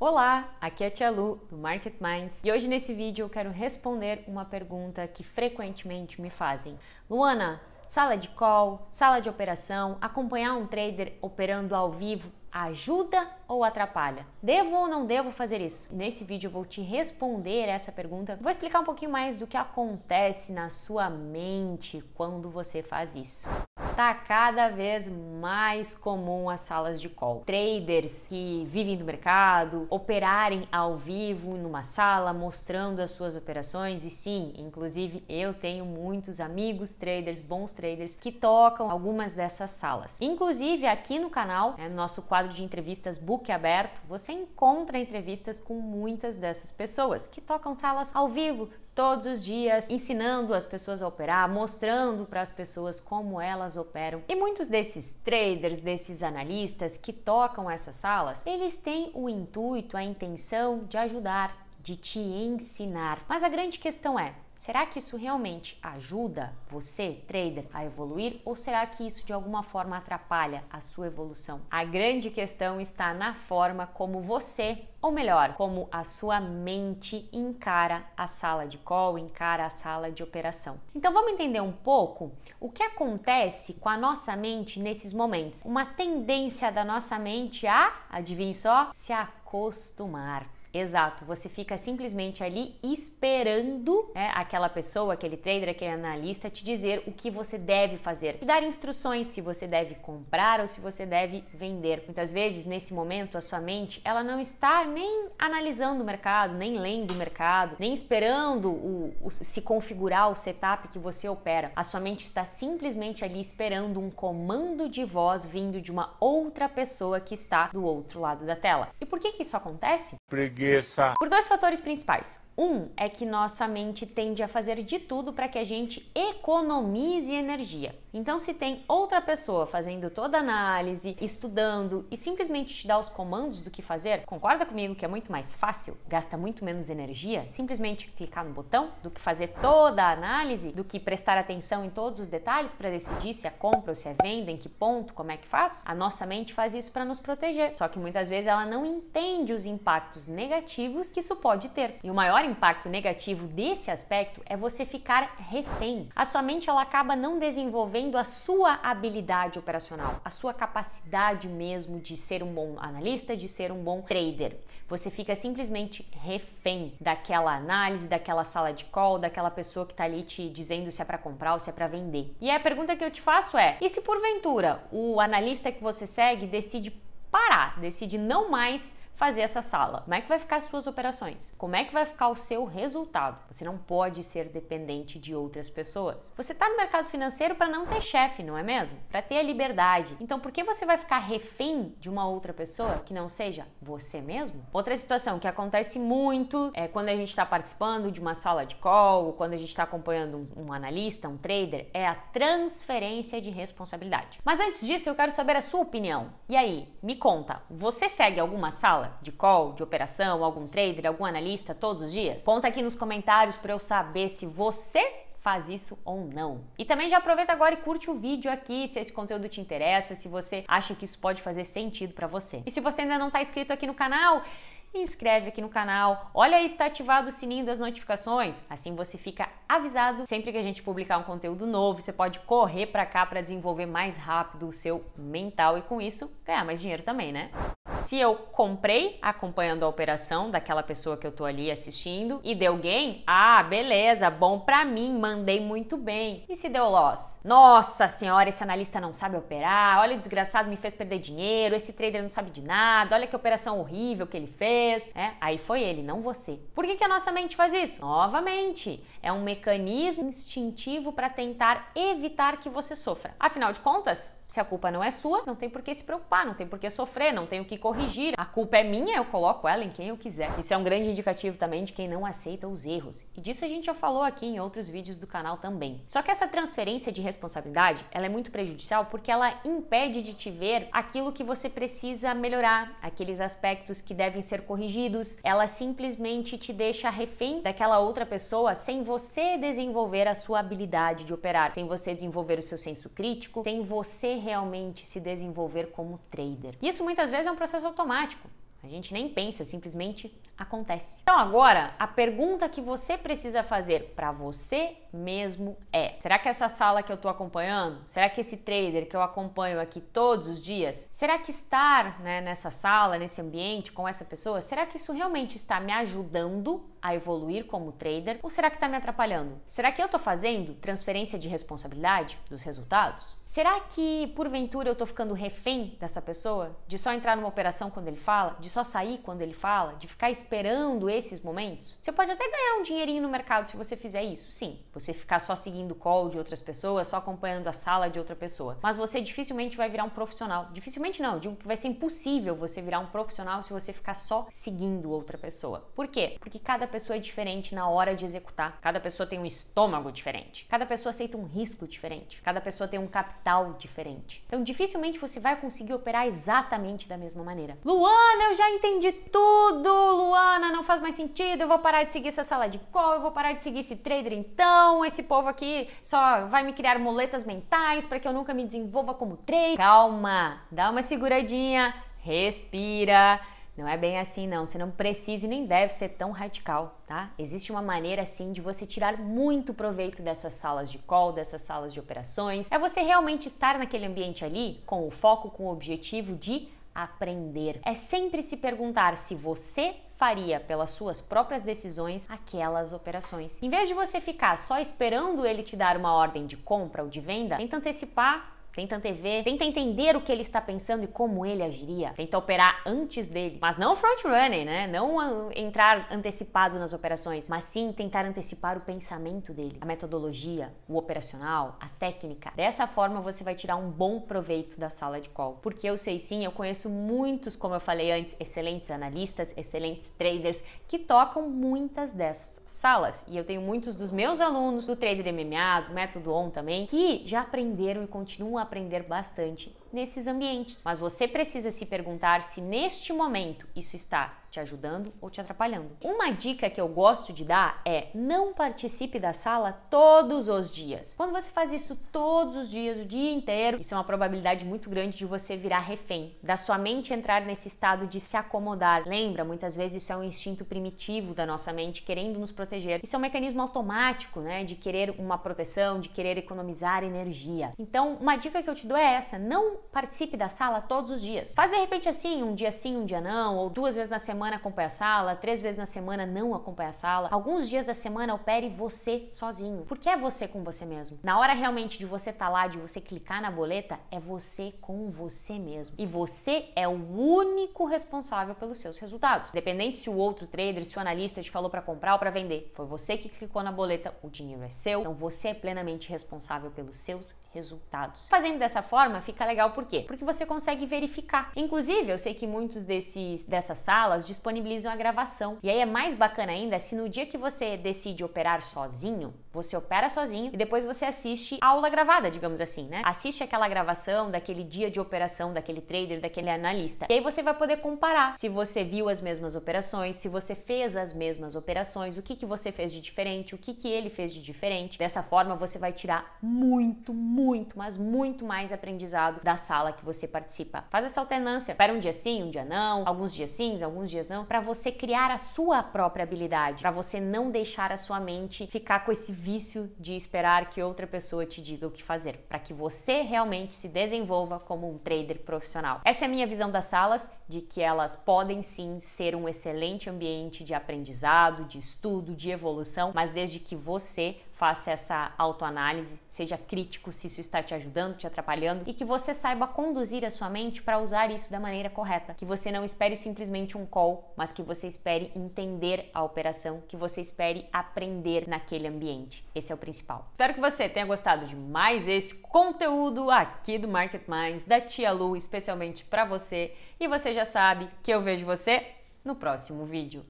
Olá, aqui é a Tia Lu do Market Minds e hoje nesse vídeo eu quero responder uma pergunta que frequentemente me fazem. Luana, sala de call, sala de operação, acompanhar um trader operando ao vivo ajuda ou atrapalha? Devo ou não devo fazer isso? Nesse vídeo eu vou te responder essa pergunta. Vou explicar um pouquinho mais do que acontece na sua mente quando você faz isso está cada vez mais comum as salas de call. Traders que vivem do mercado, operarem ao vivo numa sala, mostrando as suas operações. E sim, inclusive eu tenho muitos amigos traders, bons traders, que tocam algumas dessas salas. Inclusive aqui no canal, né, no nosso quadro de entrevistas Book Aberto, você encontra entrevistas com muitas dessas pessoas que tocam salas ao vivo, todos os dias, ensinando as pessoas a operar, mostrando para as pessoas como elas operam. E muitos desses traders, desses analistas que tocam essas salas, eles têm o intuito, a intenção de ajudar, de te ensinar. Mas a grande questão é: Será que isso realmente ajuda você, trader, a evoluir ou será que isso de alguma forma atrapalha a sua evolução? A grande questão está na forma como você, ou melhor, como a sua mente encara a sala de call, encara a sala de operação. Então vamos entender um pouco o que acontece com a nossa mente nesses momentos. Uma tendência da nossa mente a, adivinhe só, se acostumar Exato, você fica simplesmente ali esperando né, aquela pessoa, aquele trader, aquele analista te dizer o que você deve fazer, te dar instruções se você deve comprar ou se você deve vender. Muitas vezes, nesse momento, a sua mente ela não está nem analisando o mercado, nem lendo o mercado, nem esperando o, o se configurar o setup que você opera. A sua mente está simplesmente ali esperando um comando de voz vindo de uma outra pessoa que está do outro lado da tela. E por que, que isso acontece? Pre burguesa. Por dois fatores principais. Um é que nossa mente tende a fazer de tudo para que a gente economize energia. Então, se tem outra pessoa fazendo toda a análise, estudando e simplesmente te dá os comandos do que fazer, concorda comigo que é muito mais fácil, gasta muito menos energia simplesmente clicar no botão do que fazer toda a análise, do que prestar atenção em todos os detalhes para decidir se é compra ou se é venda, em que ponto, como é que faz? A nossa mente faz isso para nos proteger. Só que muitas vezes ela não entende os impactos negativos que isso pode ter. E o maior impacto negativo desse aspecto é você ficar refém. A sua mente ela acaba não desenvolvendo a sua habilidade operacional, a sua capacidade mesmo de ser um bom analista, de ser um bom trader. Você fica simplesmente refém daquela análise, daquela sala de call, daquela pessoa que está ali te dizendo se é para comprar ou se é para vender. E a pergunta que eu te faço é: e se porventura o analista que você segue decide parar, decide não mais fazer essa sala? Como é que vai ficar as suas operações? Como é que vai ficar o seu resultado? Você não pode ser dependente de outras pessoas. Você está no mercado financeiro para não ter chefe, não é mesmo? Para ter a liberdade. Então, por que você vai ficar refém de uma outra pessoa que não seja você mesmo? Outra situação que acontece muito é quando a gente está participando de uma sala de call, ou quando a gente está acompanhando um, um analista, um trader, é a transferência de responsabilidade. Mas antes disso, eu quero saber a sua opinião. E aí, me conta, você segue alguma sala? De call, de operação, algum trader, algum analista, todos os dias? Conta aqui nos comentários para eu saber se você faz isso ou não. E também já aproveita agora e curte o vídeo aqui, se esse conteúdo te interessa, se você acha que isso pode fazer sentido para você. E se você ainda não está inscrito aqui no canal, inscreve aqui no canal. Olha aí, está ativado o sininho das notificações, assim você fica avisado sempre que a gente publicar um conteúdo novo. Você pode correr para cá para desenvolver mais rápido o seu mental e com isso ganhar mais dinheiro também, né? se eu comprei acompanhando a operação daquela pessoa que eu tô ali assistindo e deu gain, ah, beleza, bom pra mim, mandei muito bem. E se deu loss? Nossa senhora, esse analista não sabe operar, olha o desgraçado me fez perder dinheiro, esse trader não sabe de nada, olha que operação horrível que ele fez. É, aí foi ele, não você. Por que, que a nossa mente faz isso? Novamente, é um mecanismo instintivo para tentar evitar que você sofra. Afinal de contas, se a culpa não é sua, não tem por que se preocupar, não tem por que sofrer, não tem o que corrigir. A culpa é minha, eu coloco ela em quem eu quiser. Isso é um grande indicativo também de quem não aceita os erros. E disso a gente já falou aqui em outros vídeos do canal também. Só que essa transferência de responsabilidade, ela é muito prejudicial porque ela impede de te ver aquilo que você precisa melhorar, aqueles aspectos que devem ser corrigidos. Ela simplesmente te deixa refém daquela outra pessoa sem você você desenvolver a sua habilidade de operar, sem você desenvolver o seu senso crítico, sem você realmente se desenvolver como trader. Isso muitas vezes é um processo automático. A gente nem pensa, simplesmente acontece. Então agora, a pergunta que você precisa fazer para você mesmo é: será que essa sala que eu estou acompanhando, será que esse trader que eu acompanho aqui todos os dias, será que estar né, nessa sala, nesse ambiente com essa pessoa, será que isso realmente está me ajudando a evoluir como trader ou será que está me atrapalhando? Será que eu estou fazendo transferência de responsabilidade dos resultados? Será que porventura eu estou ficando refém dessa pessoa de só entrar numa operação quando ele fala, de só sair quando ele fala, de ficar esperando esses momentos? Você pode até ganhar um dinheirinho no mercado se você fizer isso, sim. Você ficar só seguindo call de outras pessoas, só acompanhando a sala de outra pessoa. Mas você dificilmente vai virar um profissional. Dificilmente não, digo que vai ser impossível você virar um profissional se você ficar só seguindo outra pessoa. Por quê? Porque cada pessoa é diferente na hora de executar. Cada pessoa tem um estômago diferente. Cada pessoa aceita um risco diferente. Cada pessoa tem um capital diferente. Então, dificilmente você vai conseguir operar exatamente da mesma maneira. Luana, eu já entendi tudo! Luana, Ana, não faz mais sentido, eu vou parar de seguir essa sala de call, eu vou parar de seguir esse trader então, esse povo aqui só vai me criar muletas mentais para que eu nunca me desenvolva como trader. Calma, dá uma seguradinha, respira. Não é bem assim, não. Você não precisa e nem deve ser tão radical, tá? Existe uma maneira, sim, de você tirar muito proveito dessas salas de call, dessas salas de operações. É você realmente estar naquele ambiente ali com o foco, com o objetivo de aprender. É sempre se perguntar se você faria pelas suas próprias decisões aquelas operações. Em vez de você ficar só esperando ele te dar uma ordem de compra ou de venda, tenta antecipar Tenta antever, tenta entender o que ele está pensando e como ele agiria. Tenta operar antes dele, mas não front running, né? Não entrar antecipado nas operações, mas sim tentar antecipar o pensamento dele, a metodologia, o operacional, a técnica. Dessa forma você vai tirar um bom proveito da sala de call. Porque eu sei sim, eu conheço muitos, como eu falei antes, excelentes analistas, excelentes traders que tocam muitas dessas salas. E eu tenho muitos dos meus alunos do Trader MMA, do Método On também, que já aprenderam e continuam aprender bastante nesses ambientes. Mas você precisa se perguntar se neste momento isso está te ajudando ou te atrapalhando. Uma dica que eu gosto de dar é não participe da sala todos os dias. Quando você faz isso todos os dias, o dia inteiro, isso é uma probabilidade muito grande de você virar refém, da sua mente entrar nesse estado de se acomodar. Lembra, muitas vezes isso é um instinto primitivo da nossa mente querendo nos proteger. Isso é um mecanismo automático, né, de querer uma proteção, de querer economizar energia. Então, uma dica que eu te dou é essa: não participe da sala todos os dias. Faz de repente assim, um dia sim, um dia não, ou duas vezes na semana acompanha a sala, três vezes na semana não acompanha a sala. Alguns dias da semana opere você sozinho, porque é você com você mesmo. Na hora realmente de você estar tá lá, de você clicar na boleta, é você com você mesmo. E você é o único responsável pelos seus resultados. Independente se o outro trader, se o analista te falou para comprar ou para vender, foi você que clicou na boleta, o dinheiro é seu, então você é plenamente responsável pelos seus resultados. Fazendo dessa forma, fica legal legal por quê? Porque você consegue verificar. Inclusive, eu sei que muitos desses dessas salas disponibilizam a gravação. E aí é mais bacana ainda se no dia que você decide operar sozinho, você opera sozinho e depois você assiste a aula gravada, digamos assim, né? Assiste aquela gravação daquele dia de operação daquele trader, daquele analista. E aí você vai poder comparar se você viu as mesmas operações, se você fez as mesmas operações, o que que você fez de diferente, o que que ele fez de diferente. Dessa forma você vai tirar muito, muito, mas muito mais aprendizado da sala que você participa. Faz essa alternância, espera um dia sim, um dia não, alguns dias sim, alguns dias não, para você criar a sua própria habilidade, para você não deixar a sua mente ficar com esse vício de esperar que outra pessoa te diga o que fazer, para que você realmente se desenvolva como um trader profissional. Essa é a minha visão das salas, de que elas podem sim ser um excelente ambiente de aprendizado, de estudo, de evolução, mas desde que você faça essa autoanálise, seja crítico se isso está te ajudando, te atrapalhando e que você saiba conduzir a sua mente para usar isso da maneira correta, que você não espere simplesmente um call, mas que você espere entender a operação, que você espere aprender naquele ambiente. Esse é o principal. Espero que você tenha gostado de mais esse conteúdo aqui do Market Minds da Tia Lu, especialmente para você, e você já sabe que eu vejo você no próximo vídeo.